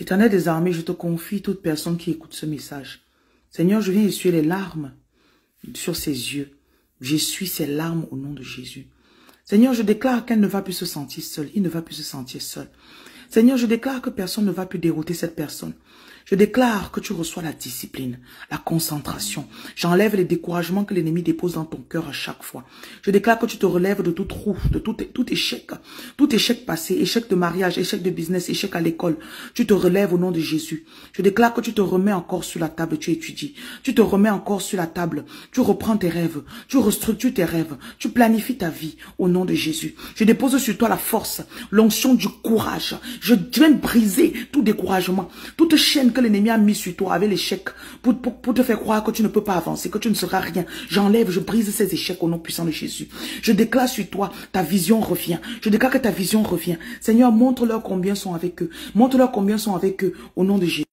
Éternel des armées, je te confie toute personne qui écoute ce message. Seigneur, je viens essuyer les larmes sur ses yeux. J'essuie ces larmes au nom de Jésus. Seigneur, je déclare qu'elle ne va plus se sentir seule. Il ne va plus se sentir seul. Seigneur, je déclare que personne ne va plus dérouter cette personne. Je déclare que tu reçois la discipline, la concentration. J'enlève les découragements que l'ennemi dépose dans ton cœur à chaque fois. Je déclare que tu te relèves de tout trou, de tout, tout échec, tout échec passé, échec de mariage, échec de business, échec à l'école. Tu te relèves au nom de Jésus. Je déclare que tu te remets encore sur la table, tu étudies. Tu te remets encore sur la table. Tu reprends tes rêves. Tu restructures tes rêves. Tu planifies ta vie au nom de Jésus. Je dépose sur toi la force, l'onction du courage. Je viens briser tout découragement, toute chaîne que l'ennemi a mise sur toi avec l'échec pour, pour, te faire croire que tu ne peux pas avancer, que tu ne seras rien. J'enlève, je brise ces échecs au nom puissant de Jésus. Je déclare sur toi, ta vision revient. Je déclare que ta vision revient. Seigneur, montre-leur combien sont avec eux. Montre-leur combien sont avec eux au nom de Jésus.